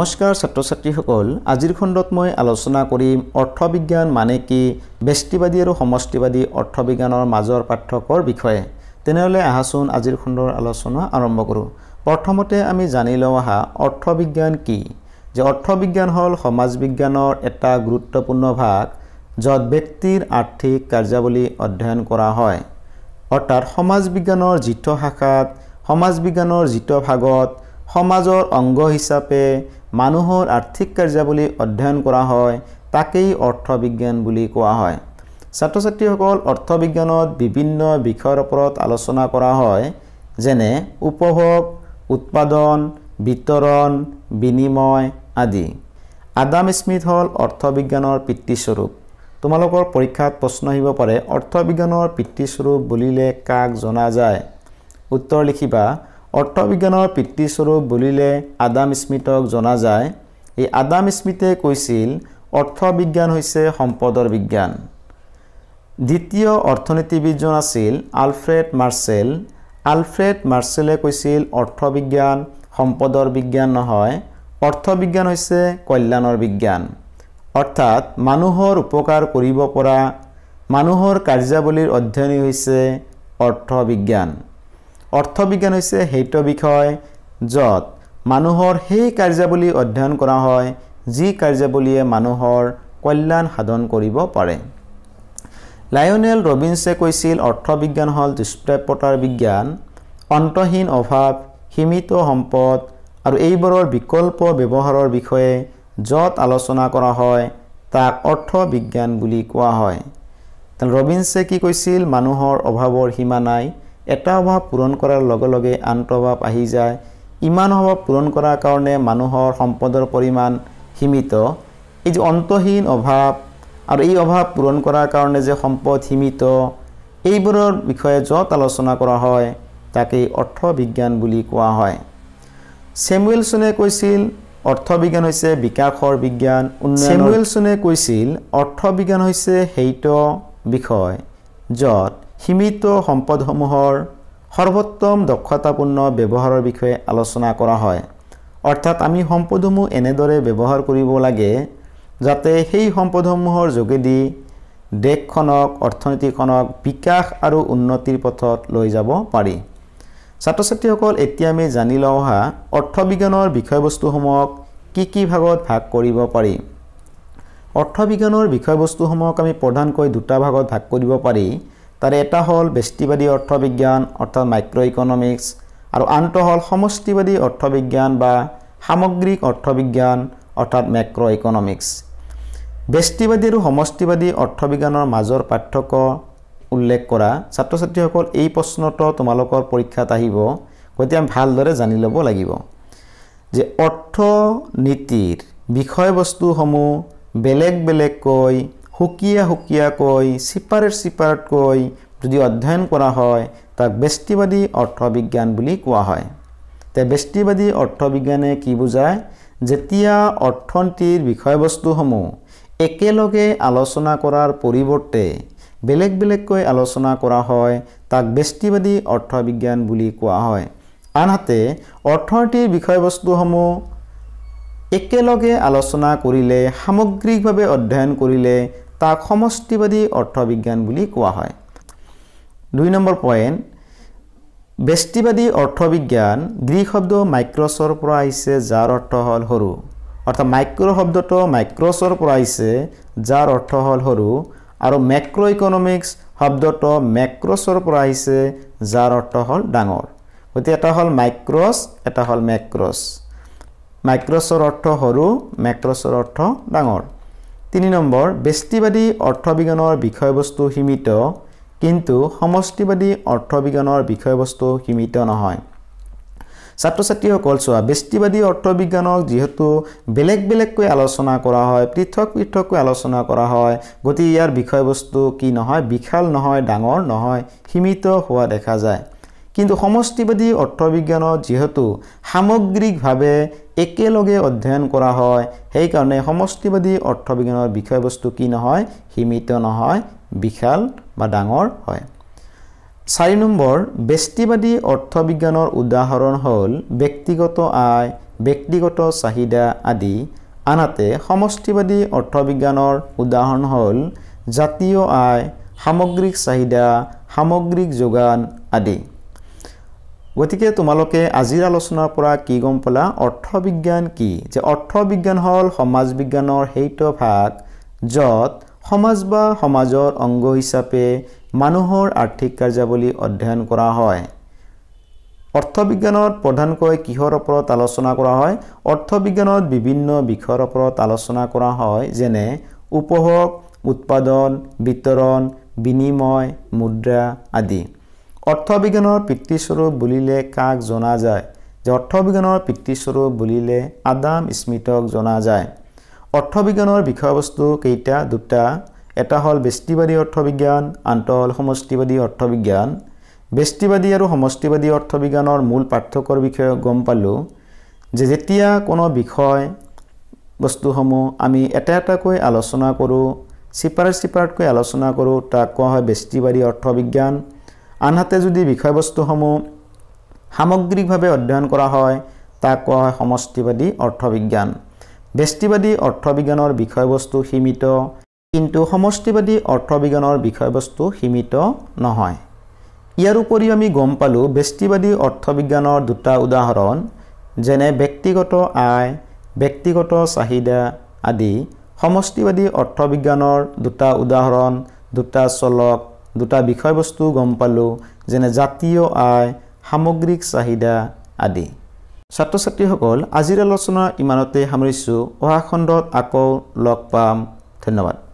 নমস্কাৰ ছাত্ৰ ছাত্ৰীসকল আজিৰ খণ্ডত মই আলোচনা কৰিম অৰ্থবিজ্ঞান মানে কি বেষ্টিবাদী আৰু সমষ্টিবাদী অৰ্থবিজ্ঞানৰ মাজৰ পাৰ্থক্যৰ বিষয়ে তেনেহ'লে আহাচোন আজিৰ খণ্ডৰ আলোচনা আৰম্ভ কৰোঁ প্ৰথমতে আমি জানি লওঁ আহা অৰ্থবিজ্ঞান কি যে অৰ্থবিজ্ঞান হ'ল সমাজ বিজ্ঞানৰ এটা গুৰুত্বপূৰ্ণ ভাগ য'ত ব্যক্তিৰ আৰ্থিক কাৰ্যাৱলী অধ্যয়ন কৰা হয় অৰ্থাৎ সমাজ বিজ্ঞানৰ যিটো শাখাত সমাজ বিজ্ঞানৰ যিটো ভাগত সমাজৰ অংগ হিচাপে মানুহৰ আৰ্থিক কাৰ্যাৱলী অধ্যয়ন কৰা হয় তাকেই অৰ্থবিজ্ঞান বুলি কোৱা হয় ছাত্ৰ ছাত্ৰীসকল অৰ্থবিজ্ঞানত বিভিন্ন বিষয়ৰ ওপৰত আলোচনা কৰা হয় যেনে উপভোগ উৎপাদন বিতৰণ বিনিময় আদি আদাম স্মিথ হ'ল অৰ্থবিজ্ঞানৰ পিতৃস্বৰূপ তোমালোকৰ পৰীক্ষাত প্ৰশ্ন আহিব পাৰে অৰ্থবিজ্ঞানৰ পিতৃস্বৰূপ বুলিলে কাক জনা যায় উত্তৰ লিখিবা অৰ্থ বিজ্ঞানৰ পিতৃস্বৰূপ বুলিলে আদাম স্মিতক জনা যায় এই আদাম স্মিতে কৈছিল অৰ্থ বিজ্ঞান হৈছে সম্পদৰ বিজ্ঞান দ্বিতীয় অৰ্থনীতিবিদজন আছিল আলফ্ৰেড মাৰ্চেল আলফ্ৰেড মাৰ্চেলে কৈছিল অৰ্থ বিজ্ঞান সম্পদৰ বিজ্ঞান নহয় অৰ্থ বিজ্ঞান হৈছে কল্যাণৰ বিজ্ঞান অৰ্থাৎ মানুহৰ উপকাৰ কৰিব পৰা মানুহৰ কাৰ্যাৱলীৰ অধ্যয়নেই হৈছে অৰ্থ বিজ্ঞান অৰ্থবিজ্ঞান হৈছে সেইটো বিষয় য'ত মানুহৰ সেই কাৰ্যাৱলী অধ্যয়ন কৰা হয় যি কাৰ্যাৱলীয়ে মানুহৰ কল্যাণ সাধন কৰিব পাৰে লায়নেল ৰবিনছে কৈছিল অৰ্থবিজ্ঞান হ'ল দুষ্প্ৰাপ্যতাৰ বিজ্ঞান অন্তহীন অভাৱ সীমিত সম্পদ আৰু এইবোৰৰ বিকল্প ব্যৱহাৰৰ বিষয়ে য'ত আলোচনা কৰা হয় তাক অৰ্থবিজ্ঞান বুলি কোৱা হয় ৰবিনছে কি কৈছিল মানুহৰ অভাৱৰ সীমা নাই এটা অভাৱ পূৰণ কৰাৰ লগে লগে আনটো অভাৱ আহি যায় ইমান অভাৱ পূৰণ কৰাৰ কাৰণে মানুহৰ সম্পদৰ পৰিমাণ সীমিত এই যে অন্তহীন অভাৱ আৰু এই অভাৱ পূৰণ কৰাৰ কাৰণে যে সম্পদ সীমিত এইবোৰৰ বিষয়ে য'ত আলোচনা কৰা হয় তাকেই অৰ্থ বিজ্ঞান বুলি কোৱা হয় চেমুৱেলছনে কৈছিল অৰ্থ বিজ্ঞান হৈছে বিকাশৰ বিজ্ঞান চেমুৱেলছনে কৈছিল অৰ্থ বিজ্ঞান হৈছে সেইটো বিষয় য'ত সীমিত সম্পদসমূহৰ সৰ্বোত্তম দক্ষতাপূৰ্ণ ব্যৱহাৰৰ বিষয়ে আলোচনা কৰা হয় অৰ্থাৎ আমি সম্পদসমূহ এনেদৰে ব্যৱহাৰ কৰিব লাগে যাতে সেই সম্পদসমূহৰ যোগেদি দেশখনক অৰ্থনীতিখনক বিকাশ আৰু উন্নতিৰ পথত লৈ যাব পাৰি ছাত্ৰ ছাত্ৰীসকল এতিয়া আমি জানি লওঁ অহা অৰ্থবিজ্ঞানৰ বিষয়বস্তুসমূহক কি কি ভাগত ভাগ কৰিব পাৰি অৰ্থবিজ্ঞানৰ বিষয়বস্তুসমূহক আমি প্ৰধানকৈ দুটা ভাগত ভাগ কৰিব পাৰি তাৰে এটা হ'ল বেষ্টিবাদী অৰ্থবিজ্ঞান অৰ্থাৎ মাইক্ৰ' ইকনমিক্স আৰু আনটো হ'ল সমষ্টিবাদী অৰ্থবিজ্ঞান বা সামগ্ৰিক অৰ্থবিজ্ঞান অৰ্থাৎ মেক্ৰ' ইকনমিক্স বেষ্টিবাদী আৰু সমষ্টিবাদী অৰ্থবিজ্ঞানৰ মাজৰ পাৰ্থক্য উল্লেখ কৰা ছাত্ৰ ছাত্ৰীসকল এই প্ৰশ্নটো তোমালোকৰ পৰীক্ষাত আহিব গতিকে আমি ভালদৰে জানি ল'ব লাগিব যে অৰ্থনীতিৰ বিষয়বস্তুসমূহ বেলেগ বেলেগকৈ সুকীয়া সুকীয়াকৈ চিপাৰেট চিপাৰেটকৈ যদি অধ্যয়ন কৰা হয় তাক বেষ্টিবাদী অৰ্থবিজ্ঞান বুলি কোৱা হয় তে বেষ্টিবাদী অৰ্থবিজ্ঞানে কি বুজায় যেতিয়া অৰ্থনীতিৰ বিষয়বস্তুসমূহ একেলগে আলোচনা কৰাৰ পৰিৱৰ্তে বেলেগ বেলেগকৈ আলোচনা কৰা হয় তাক বেষ্টিবাদী অৰ্থবিজ্ঞান বুলি কোৱা হয় আনহাতে অৰ্থনীতিৰ বিষয়বস্তুসমূহ একেলগে আলোচনা কৰিলে সামগ্ৰিকভাৱে অধ্যয়ন কৰিলে তাক সমষ্টিবাদী অৰ্থবিজ্ঞান বুলি কোৱা হয় দুই নম্বৰ পইণ্ট বেষ্টিবাদী অৰ্থবিজ্ঞান গ্ৰীক শব্দ মাইক্ৰছৰ পৰা আহিছে যাৰ অৰ্থ হ'ল সৰু অৰ্থাৎ মাইক্ৰ শব্দটো মাইক্ৰছৰ পৰা আহিছে যাৰ অৰ্থ হ'ল সৰু আৰু মেক্ৰ' ইকনমিক্স শব্দটো মেক্ৰছৰ পৰা আহিছে যাৰ অৰ্থ হ'ল ডাঙৰ গতিকে এটা হ'ল মাইক্ৰছ এটা হ'ল মেক্ৰছ মাইক্ৰছৰ অৰ্থ সৰু মেক্ৰছৰ অৰ্থ ডাঙৰ তিনি নম্বৰ বেষ্টিবাদী অৰ্থবিজ্ঞানৰ বিষয়বস্তু সীমিত কিন্তু সমষ্টিবাদী অৰ্থবিজ্ঞানৰ বিষয়বস্তু সীমিত নহয় ছাত্ৰ ছাত্ৰীসকল চোৱা বৃষ্টিবাদী অৰ্থবিজ্ঞানক যিহেতু বেলেগ বেলেগকৈ আলোচনা কৰা হয় পৃথক পৃথককৈ আলোচনা কৰা হয় গতিকে ইয়াৰ বিষয়বস্তু কি নহয় বিশাল নহয় ডাঙৰ নহয় সীমিত হোৱা দেখা যায় কিন্তু সমষ্টিবাদী অৰ্থবিজ্ঞানত যিহেতু সামগ্ৰিকভাৱে একেলগে অধ্যয়ন কৰা হয় সেইকাৰণে সমষ্টিবাদী অৰ্থবিজ্ঞানৰ বিষয়বস্তু কি নহয় সীমিত নহয় বিশাল বা ডাঙৰ হয় চাৰি নম্বৰ বেষ্টিবাদী অৰ্থবিজ্ঞানৰ উদাহৰণ হ'ল ব্যক্তিগত আয় ব্যক্তিগত চাহিদা আদি আনহাতে সমষ্টিবাদী অৰ্থবিজ্ঞানৰ উদাহৰণ হ'ল জাতীয় আয় সামগ্ৰিক চাহিদা সামগ্ৰিক যোগান আদি গতিকে তোমালোকে আজিৰ আলোচনাৰ পৰা কি গম পালা অৰ্থবিজ্ঞান কি যে অৰ্থবিজ্ঞান হ'ল সমাজ বিজ্ঞানৰ সেইটো ভাগ য'ত সমাজ বা সমাজৰ অংগ হিচাপে মানুহৰ আৰ্থিক কাৰ্যাৱলী অধ্যয়ন কৰা হয় অৰ্থবিজ্ঞানত প্ৰধানকৈ কিহৰ ওপৰত আলোচনা কৰা হয় অৰ্থবিজ্ঞানত বিভিন্ন বিষয়ৰ ওপৰত আলোচনা কৰা হয় যেনে উপভোগ উৎপাদন বিতৰণ বিনিময় মুদ্ৰা আদি অৰ্থবিজ্ঞানৰ পিতৃস্বৰূপ বুলিলে কাক জনা যায় যে অৰ্থবিজ্ঞানৰ পিতৃস্বৰূপ বুলিলে আদাম স্মিতক জনা যায় অৰ্থবিজ্ঞানৰ বিষয়বস্তু কেইটা দুটা এটা হ'ল বৃষ্টিবাদী অৰ্থবিজ্ঞান আনটো হ'ল সমষ্টিবাদী অৰ্থবিজ্ঞান বৃষ্টিবাদী আৰু সমষ্টিবাদী অৰ্থবিজ্ঞানৰ মূল পাৰ্থক্যৰ বিষয়ে গম পালোঁ যে যেতিয়া কোনো বিষয় বস্তুসমূহ আমি এটা এটাকৈ আলোচনা কৰোঁ চিপাৰ চিপাৰতকৈ আলোচনা কৰোঁ তাক কোৱা হয় বৃষ্টিবাদী অৰ্থবিজ্ঞান আনহাতে যদি বিষয়বস্তুসমূহ সামগ্ৰিকভাৱে অধ্যয়ন কৰা হয় তাক কোৱা হয় সমষ্টিবাদী অৰ্থবিজ্ঞান বেষ্টিবাদী অৰ্থবিজ্ঞানৰ বিষয়বস্তু সীমিত কিন্তু সমষ্টিবাদী অৰ্থবিজ্ঞানৰ বিষয়বস্তু সীমিত নহয় ইয়াৰ উপৰিও আমি গম পালোঁ বেষ্টিবাদী অৰ্থবিজ্ঞানৰ দুটা উদাহৰণ যেনে ব্যক্তিগত আয় ব্যক্তিগত চাহিদা আদি সমষ্টিবাদী অৰ্থবিজ্ঞানৰ দুটা উদাহৰণ দুটা চলক দুটা বিষয়বস্তু গম পালোঁ যেনে জাতীয় আয় সামগ্ৰিক চাহিদা আদি ছাত্ৰ ছাত্ৰীসকল আজিৰ আলোচনা ইমানতে সামৰিছোঁ অহা খণ্ডত আকৌ লগ পাম ধন্যবাদ